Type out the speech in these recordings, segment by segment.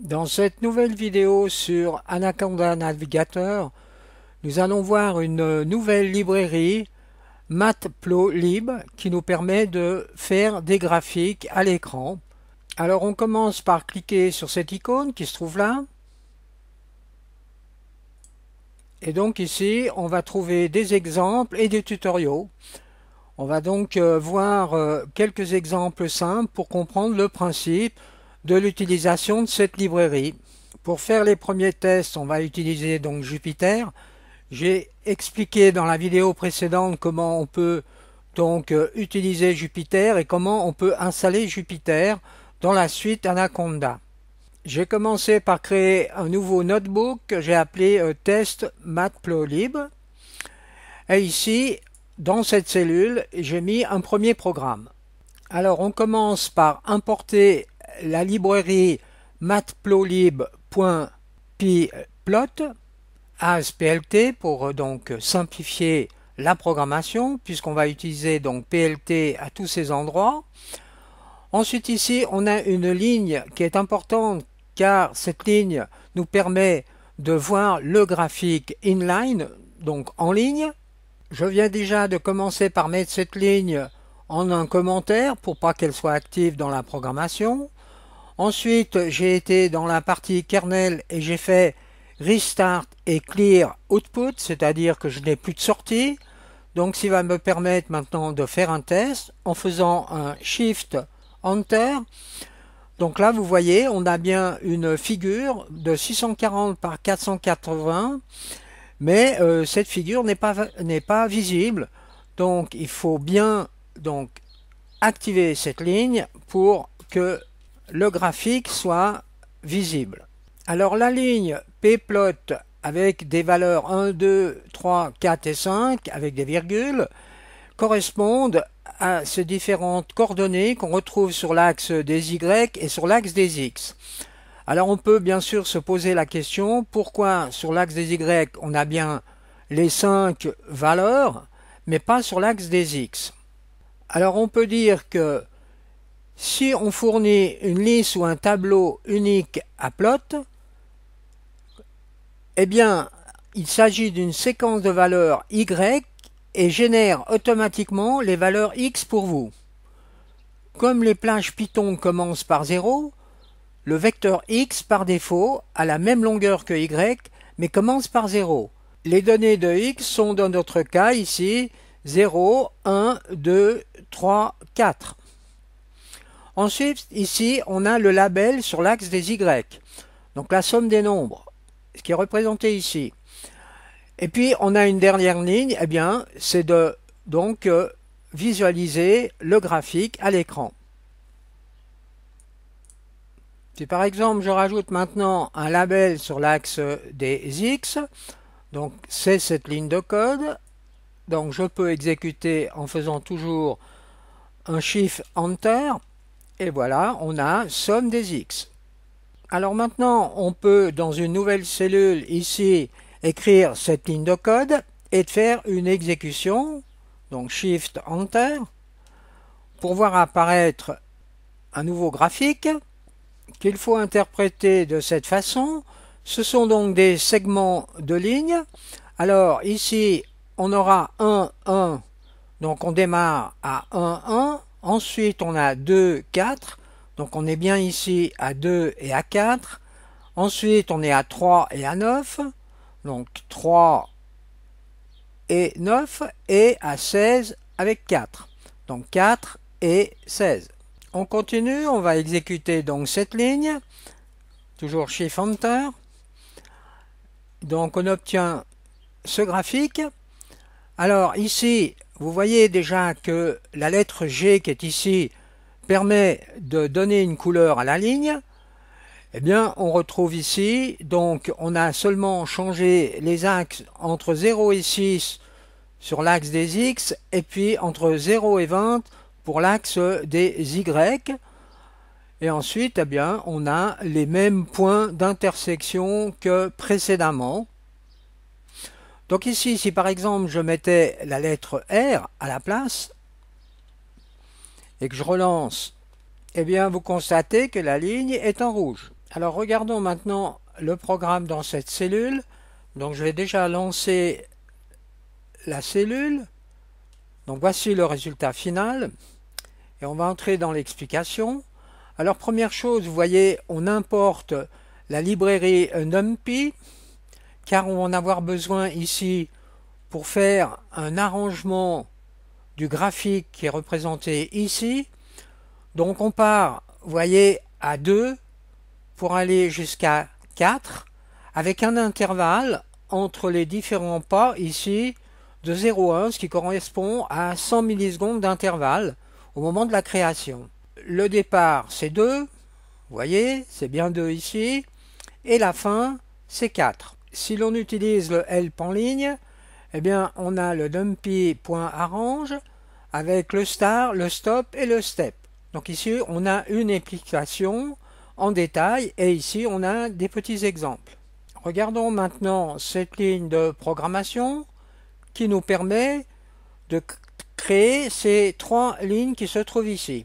Dans cette nouvelle vidéo sur Anaconda Navigator, nous allons voir une nouvelle librairie Matplotlib qui nous permet de faire des graphiques à l'écran. Alors on commence par cliquer sur cette icône qui se trouve là. Et donc ici, on va trouver des exemples et des tutoriaux. On va donc euh, voir euh, quelques exemples simples pour comprendre le principe, de l'utilisation de cette librairie. Pour faire les premiers tests, on va utiliser donc Jupiter. J'ai expliqué dans la vidéo précédente comment on peut donc euh, utiliser Jupiter et comment on peut installer Jupiter dans la suite Anaconda. J'ai commencé par créer un nouveau notebook que j'ai appelé euh, test matplotlib. Et ici, dans cette cellule, j'ai mis un premier programme. Alors on commence par importer la librairie as ASPLT pour euh, donc simplifier la programmation puisqu'on va utiliser donc PLT à tous ces endroits. Ensuite ici on a une ligne qui est importante car cette ligne nous permet de voir le graphique inline, donc en ligne. Je viens déjà de commencer par mettre cette ligne en un commentaire pour pas qu'elle soit active dans la programmation. Ensuite, j'ai été dans la partie kernel et j'ai fait restart et clear output, c'est-à-dire que je n'ai plus de sortie. Donc, ça va me permettre maintenant de faire un test en faisant un shift enter. Donc là, vous voyez, on a bien une figure de 640 par 480, mais euh, cette figure n'est pas, pas visible. Donc, il faut bien donc activer cette ligne pour que le graphique soit visible. Alors la ligne P-plot avec des valeurs 1, 2, 3, 4 et 5 avec des virgules correspondent à ces différentes coordonnées qu'on retrouve sur l'axe des Y et sur l'axe des X. Alors on peut bien sûr se poser la question pourquoi sur l'axe des Y on a bien les 5 valeurs mais pas sur l'axe des X. Alors on peut dire que si on fournit une liste ou un tableau unique à plot, eh bien, il s'agit d'une séquence de valeurs Y et génère automatiquement les valeurs X pour vous. Comme les plages Python commencent par 0, le vecteur X par défaut a la même longueur que Y mais commence par 0. Les données de X sont dans notre cas ici 0, 1, 2, 3, 4. Ensuite, ici, on a le label sur l'axe des Y. Donc la somme des nombres, ce qui est représenté ici. Et puis, on a une dernière ligne, eh bien, c'est de donc euh, visualiser le graphique à l'écran. Si par exemple je rajoute maintenant un label sur l'axe des X, donc c'est cette ligne de code, donc je peux exécuter en faisant toujours un chiffre Enter, et voilà, on a somme des x. Alors maintenant, on peut, dans une nouvelle cellule ici, écrire cette ligne de code et faire une exécution, donc Shift Enter, pour voir apparaître un nouveau graphique qu'il faut interpréter de cette façon. Ce sont donc des segments de ligne. Alors ici, on aura 1, 1, donc on démarre à 1, 1, Ensuite, on a 2, 4. Donc on est bien ici à 2 et à 4. Ensuite, on est à 3 et à 9. Donc 3 et 9 et à 16 avec 4. Donc 4 et 16. On continue, on va exécuter donc cette ligne. Toujours Shift Enter. Donc on obtient ce graphique. Alors ici, vous voyez déjà que la lettre G qui est ici permet de donner une couleur à la ligne. Eh bien, on retrouve ici, donc on a seulement changé les axes entre 0 et 6 sur l'axe des X, et puis entre 0 et 20 pour l'axe des Y. Et ensuite, eh bien, on a les mêmes points d'intersection que précédemment. Donc ici, si par exemple je mettais la lettre R à la place, et que je relance, eh bien vous constatez que la ligne est en rouge. Alors regardons maintenant le programme dans cette cellule. Donc je vais déjà lancer la cellule. Donc voici le résultat final. Et on va entrer dans l'explication. Alors première chose, vous voyez, on importe la librairie NumPy car on va en avoir besoin ici pour faire un arrangement du graphique qui est représenté ici. Donc on part, vous voyez, à 2 pour aller jusqu'à 4 avec un intervalle entre les différents pas ici de 0,1, ce qui correspond à 100 millisecondes d'intervalle au moment de la création. Le départ, c'est 2, vous voyez, c'est bien 2 ici, et la fin, c'est 4 si l'on utilise le help en ligne, eh bien on a le dumpy.arrange avec le star, le stop et le step. Donc ici on a une application en détail et ici on a des petits exemples. Regardons maintenant cette ligne de programmation qui nous permet de créer ces trois lignes qui se trouvent ici.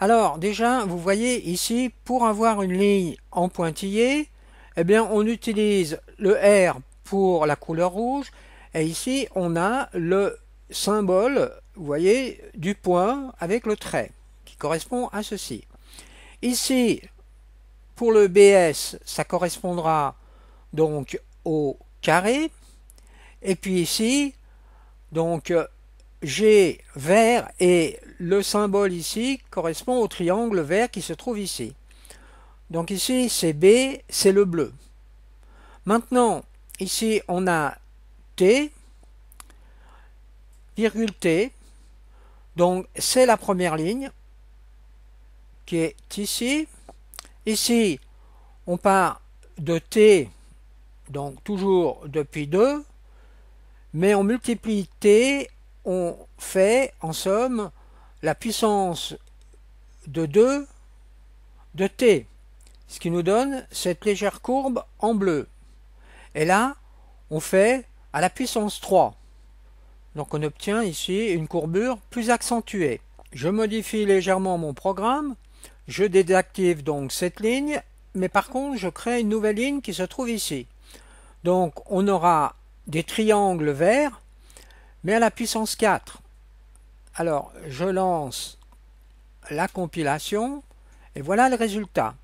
Alors déjà vous voyez ici pour avoir une ligne en pointillé, eh bien on utilise le R pour la couleur rouge et ici on a le symbole, vous voyez, du point avec le trait qui correspond à ceci. Ici, pour le BS, ça correspondra donc au carré. Et puis ici, donc G vert et le symbole ici correspond au triangle vert qui se trouve ici. Donc ici, c'est B, c'est le bleu. Maintenant, ici, on a T, virgule T. Donc, c'est la première ligne qui est ici. Ici, on part de T, donc toujours depuis 2, mais on multiplie T, on fait, en somme, la puissance de 2 de T ce qui nous donne cette légère courbe en bleu. Et là, on fait à la puissance 3. Donc on obtient ici une courbure plus accentuée. Je modifie légèrement mon programme, je désactive donc cette ligne, mais par contre je crée une nouvelle ligne qui se trouve ici. Donc on aura des triangles verts, mais à la puissance 4. Alors je lance la compilation, et voilà le résultat.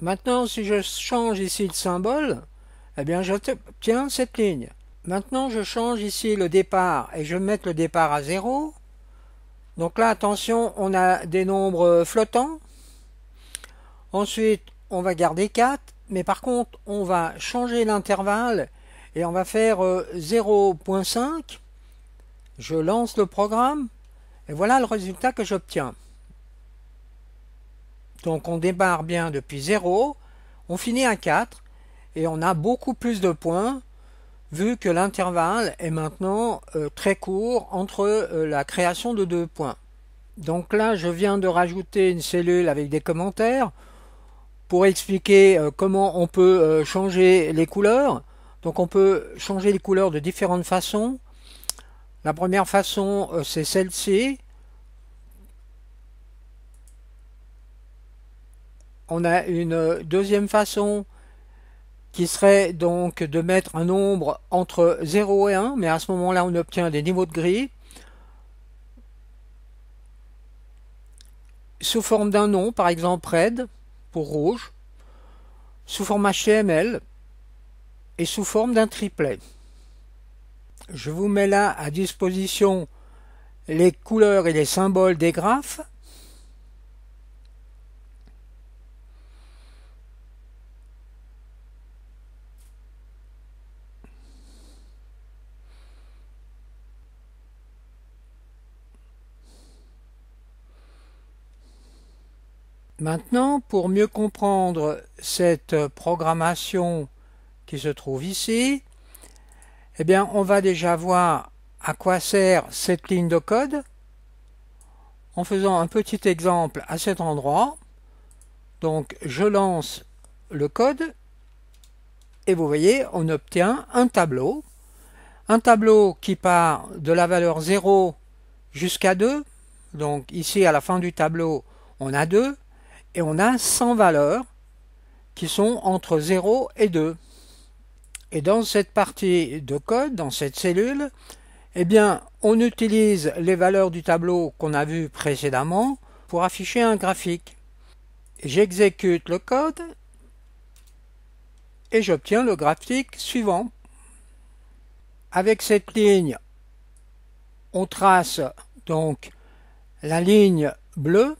Maintenant, si je change ici le symbole, eh bien j'obtiens cette ligne. Maintenant, je change ici le départ et je mets le départ à 0. Donc là, attention, on a des nombres flottants. Ensuite, on va garder 4, mais par contre, on va changer l'intervalle et on va faire 0.5. Euh, je lance le programme et voilà le résultat que j'obtiens. Donc on démarre bien depuis 0, on finit à 4 et on a beaucoup plus de points vu que l'intervalle est maintenant euh, très court entre euh, la création de deux points. Donc là, je viens de rajouter une cellule avec des commentaires pour expliquer euh, comment on peut changer les couleurs. Donc on peut changer les couleurs de différentes façons. La première façon, c'est celle-ci. on a une euh, deuxième façon qui serait donc de mettre un nombre entre 0 et 1, mais à ce moment-là, on obtient des niveaux de gris sous forme d'un nom, par exemple red pour rouge, sous forme HTML et sous forme d'un triplet. Je vous mets là à disposition les couleurs et les symboles des graphes Maintenant, pour mieux comprendre cette programmation qui se trouve ici, eh bien, on va déjà voir à quoi sert cette ligne de code en faisant un petit exemple à cet endroit. Donc, je lance le code et vous voyez, on obtient un tableau. Un tableau qui part de la valeur 0 jusqu'à 2. Donc, ici, à la fin du tableau, on a 2 et on a 100 valeurs qui sont entre 0 et 2. Et dans cette partie de code, dans cette cellule, eh bien, on utilise les valeurs du tableau qu'on a vu précédemment pour afficher un graphique. J'exécute le code et j'obtiens le graphique suivant. Avec cette ligne, on trace donc la ligne bleue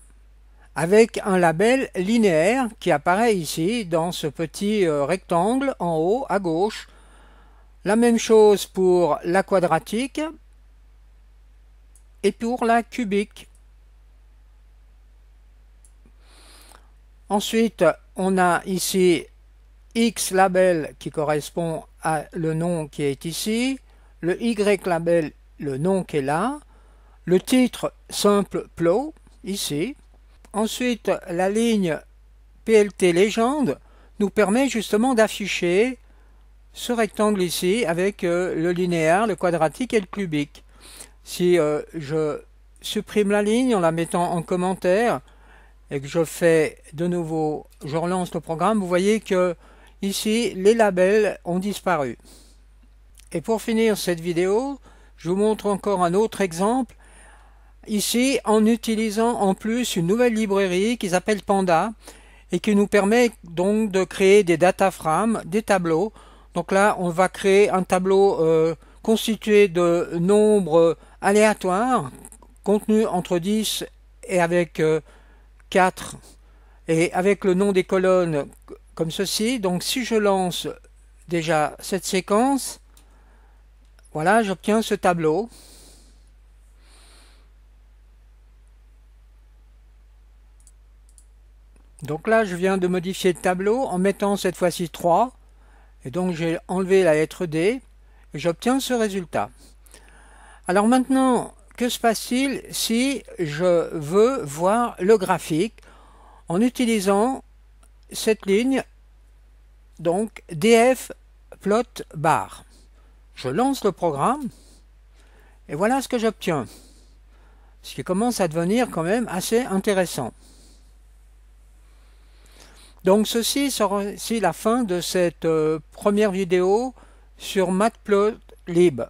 avec un label linéaire qui apparaît ici dans ce petit euh, rectangle en haut à gauche. La même chose pour la quadratique et pour la cubique. Ensuite, on a ici X label qui correspond à le nom qui est ici, le Y label, le nom qui est là, le titre simple plot ici, Ensuite, la ligne PLT légende nous permet justement d'afficher ce rectangle ici avec euh, le linéaire, le quadratique et le cubique. Si euh, je supprime la ligne en la mettant en commentaire et que je fais de nouveau, je relance le programme, vous voyez que ici les labels ont disparu. Et pour finir cette vidéo, je vous montre encore un autre exemple ici en utilisant en plus une nouvelle librairie qui s'appelle Panda et qui nous permet donc de créer des data frames, des tableaux. Donc là, on va créer un tableau euh, constitué de nombres aléatoires contenus entre 10 et avec 4 euh, et avec le nom des colonnes comme ceci. Donc si je lance déjà cette séquence, voilà, j'obtiens ce tableau. Donc là, je viens de modifier le tableau en mettant cette fois-ci 3. Et donc j'ai enlevé la lettre D et j'obtiens ce résultat. Alors maintenant, que se passe-t-il si je veux voir le graphique en utilisant cette ligne, donc df plot bar Je lance le programme et voilà ce que j'obtiens. Ce qui commence à devenir quand même assez intéressant. Donc ceci sera aussi la fin de cette euh, première vidéo sur Matplotlib.